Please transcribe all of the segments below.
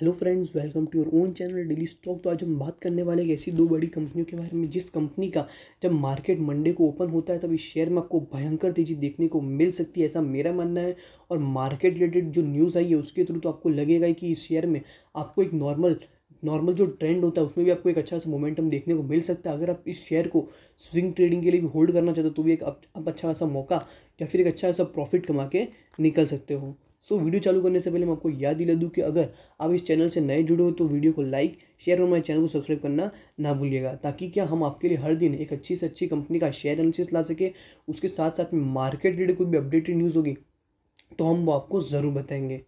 hello friends welcome to your own channel daily stock तो आज हम बात करने वाले हैं ऐसी दो बड़ी कंपनियों के बारे में जिस कंपनी का जब मार्केट मंडे को ओपन होता है तब इस शेयर में आपको भयंकर तेजी देखने को मिल सकती है ऐसा मेरा मानना है और मार्केट रिलेटेड जो न्यूज़ आई है उसके थ्रू तो आपको लगेगा कि इस शेयर में आपको एक नॉर्मल नॉर्मल जो ट्रेंड होता है उसमें भी आपको एक अच्छा सा मोमेंटम देखने को मिल सकता है अगर आप इस शेयर को स्विंग ट्रेडिंग के लिए भी होल्ड करना चाहते हो तो भी एक आप अच्छा खासा मौका या फिर एक अच्छा खासा प्रॉफिट कमा के निकल सकते हो सो so, वीडियो चालू करने से पहले मैं आपको याद दिला दूँ कि अगर आप इस चैनल से नए जुड़े हो तो वीडियो को लाइक शेयर और मेरे चैनल को सब्सक्राइब करना ना भूलिएगा ताकि क्या हम आपके लिए हर दिन एक अच्छी से अच्छी कंपनी का शेयर एनालिसिस ला सके उसके साथ साथ में मार्केट रिलेटेड कोई भी अपडेटेड न्यूज़ होगी तो हम वो आपको ज़रूर बताएंगे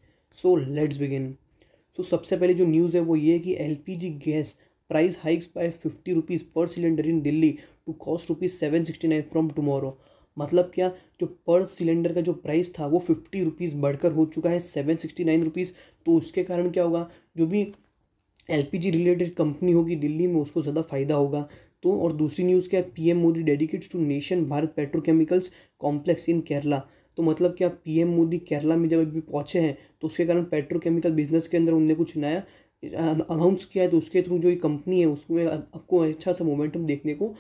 सो लेट्स बिगिन सो सबसे पहले जो न्यूज़ है वो ये है कि L gas price hikes by fifty rupees per cylinder in Delhi to cost rupees seven sixty nine from tomorrow मतलब क्या जो पर सिलेंडर का जो प्राइस था वो फिफ्टी रुपीज़ बढ़कर हो चुका है सेवन सिक्सटी नाइन रुपीज़ तो उसके कारण क्या होगा जो भी एल रिलेटेड कंपनी होगी दिल्ली में उसको ज़्यादा फ़ायदा होगा तो और दूसरी न्यूज़ क्या M Modi dedicates to nation Bharat petrochemicals complex in Kerala तो मतलब क्या पीएम मोदी केरला में जब अभी पहुँचे हैं तो उसके कारण पेट्रोकेमिकल बिजनेस के अंदर उनने कुछ नया अनाउंस किया है तो उसके थ्रू जो ये कंपनी है उसमें आपको अच्छा सा मोमेंटम देखने को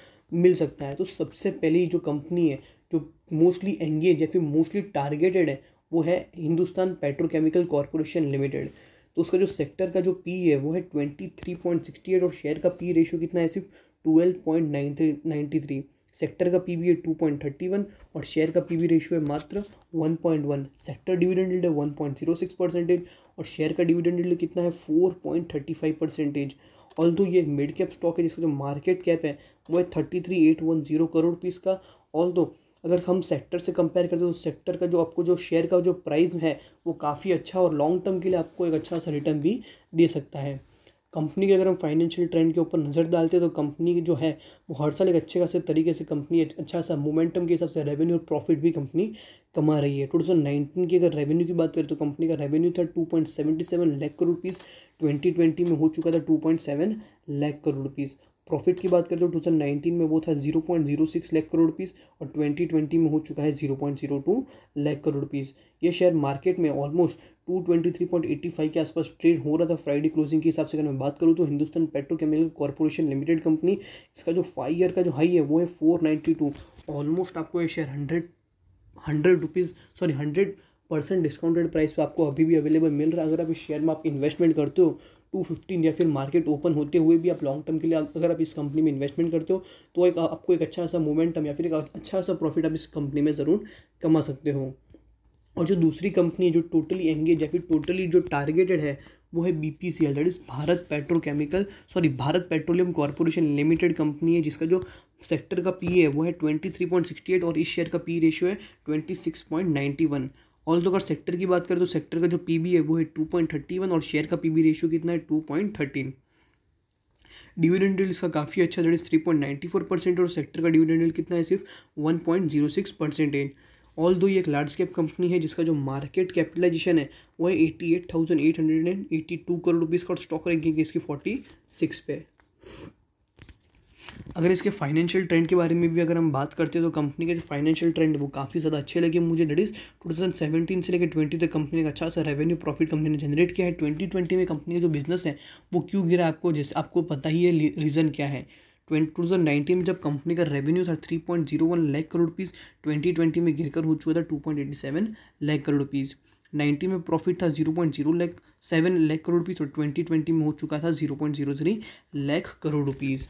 मिल सकता है तो सबसे पहली जो कंपनी है जो मोस्टली एंगेज या फिर मोस्टली टारगेटेड है वो है हिंदुस्तान पेट्रोकेमिकल कॉरपोरेशन लिमिटेड तो उसका जो सेक्टर का जो पी है वो है twenty three point sixty eight और शेयर का पी रेशियो कितना है सिर्फ twelve point nine three ninety three sector का पी है टू पॉइंट थर्टी वन और शेयर का पी रेशियो है मात्र one point one sector dividend है one point zero six percentage और शेयर का डिविडेंड कितना है four point thirty five percentage all दो ये मिड कैप स्टॉक है जिसका जो मार्केट कैप है वो है thirty three eight one zero crore पीस का ऑल दो अगर हम सेक्टर से कंपेयर करते हैं तो सेक्टर का जो आपको जो शेयर का जो प्राइस है वो काफ़ी अच्छा और लॉन्ग टर्म के लिए आपको एक अच्छा सा रिटर्न भी दे सकता है कंपनी के अगर हम फाइनेंशियल ट्रेंड के ऊपर नज़र डालते हैं तो कंपनी जो है वो हर साल एक अच्छे खासे तरीके से कंपनी अच्छा सा मोमेंटम के हिसाब से रेवेन्यू और प्रॉफिट भी कंपनी कमा रही है टू थाउजेंड नाइनटीन की अगर रेवेन्यू की बात करें तो कंपनी का रेवेन्यू था two point seventy seven lakh crore rupees twenty twenty में हो चुका था two point seven lakh crore rupees profit की बात करें तो 2019 में वो था 0.06 लाख करोड़ रुपीज़ और 2020 में हो चुका है 0.02 लाख करोड़ रुपीज़ ये शेयर मार्केट में ऑलमोस्ट 223.85 के आसपास ट्रेड हो रहा था फ्राइडे क्लोजिंग के हिसाब से अगर मैं बात करूँ तो Hindustan petrochemical corporation limited company इसका जो फाइव ईयर का जो हाई है वो है फोर ऑलमोस्ट आपको ये share hundred hundred rupees sorry hundred percent discounted price पे आपको अभी भी अवेलेबल मिल रहा है अगर आप इस शेयर में आप इन्वेस्टमेंट करते हो टू फिफ्टीन या फिर मार्केट ओपन होते हुए भी आप लॉन्ग टर्म के लिए अगर आप इस कंपनी में इन्वेस्टमेंट करते हो तो एक आपको एक अच्छा सा मोमेंटम या फिर एक अच्छा सा प्रॉफिट आप इस कंपनी में ज़रूर कमा सकते हो और जो दूसरी कंपनी है जो टोटली एंगेज या फिर टोटली जो टारगेटेड है वो है B P C L that is Bharat petrochemical sorry Bharat petroleum corporation limited company है जिसका जो सेक्टर का पी है वो है twenty three point sixty eight और इस शेयर का पी रेशियो है twenty six point ninety one all दो अगर सेक्टर की बात करें तो सेक्टर का जो पीबी है वो है टू पॉइंट थर्टी वन और शेयर का पीबी रेशियो कितना है टू पॉइंट थर्टीन डिविडेंड इसका काफ़ी अच्छा is three point ninety four percent और सेक्टर का डिविडेंड कितना है सिर्फ one point zero six percentage all दो ये एक लार्ज कैप कंपनी है जिसका जो मार्केट कैपिटलाइजेशन है वो है eighty eight thousand eight hundred and eighty two crore rupees का और स्टॉक रैंकिंग है इसकी फोर्टी सिक्स पे अगर इसके फाइनेंशियल ट्रेंड के बारे में भी अगर हम बात करते हैं तो कंपनी के जो फाइनेंशियल ट्रेंड वो काफ़ी ज़्यादा अच्छे लगे मुझे that is two thousand seventeen से लेकर ट्वेंटी तक कंपनी का अच्छा सा रेवेन्यू प्रॉफिट कंपनी ने जनरेट किया है ट्वेंटी ट्वेंटी में कंपनी का जो बिजनेस है वो क्यों गिरा आपको जैसे आपको पता ही है रीज़न क्या है ट्वेंटी टू थाउजेंड नाइनटीन में जब कंपनी का रेवेन्यू था three point zero one lakh crore rupees twenty twenty में गिरकर हो चुका था two point eighty seven lakh crore rupees nineteen में प्रॉफिट था zero point zero lakh seven lakh crore rupees और ट्वेंटी ट्वेंटी में हो चुका था zero point zero three lakh crore rupees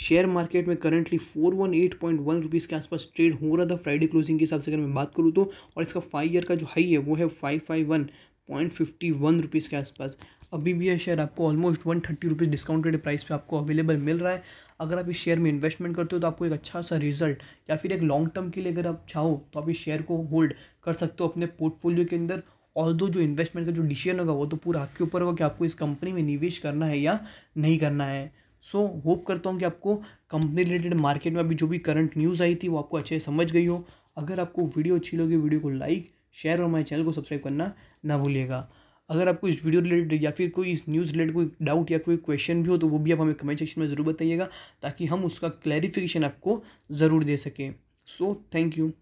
share market में currently four one eight point one rupees के आसपास ट्रेड हो रहा था फ्राइडे क्लोजिंग के हिसाब से अगर मैं बात करूँ तो और इसका फाइव ईयर का जो हाई है वो है five five one point fifty one rupees के आसपास अभी भी यह शेयर आपको almost one thirty rupees discounted price पे आपको अवेलेबल मिल रहा है अगर आप इस शेयर में इन्वेस्टमेंट करते हो तो आपको एक अच्छा सा रिजल्ट या फिर एक लॉन्ग टर्म के लिए अगर आप चाहो तो आप इस शेयर को होल्ड कर सकते हो अपने पोर्टफोलियो के अंदर और दो जो इन्वेस्टमेंट का जो डिसीजन होगा वो तो पूरा आपके ऊपर होगा कि आपको इस कंपनी में निवेश करना है या नहीं करना है सो so, होप करता हूँ कि आपको कंपनी रिलेटेड मार्केट में अभी जो भी करंट न्यूज़ आई थी वो आपको अच्छे से समझ गई हो अगर आपको वीडियो अच्छी लगी वीडियो को लाइक शेयर और हमारे चैनल को सब्सक्राइब करना ना भूलिएगा अगर आपको इस वीडियो रिलेटेड या फिर कोई इस न्यूज़ रिलेटेड कोई डाउट या कोई क्वेश्चन भी हो तो वो भी आप हमें कमेंट सेक्शन में ज़रूर बताइएगा ताकि हम उसका क्लैरिफिकेशन आपको ज़रूर दे सकें सो थैंक यू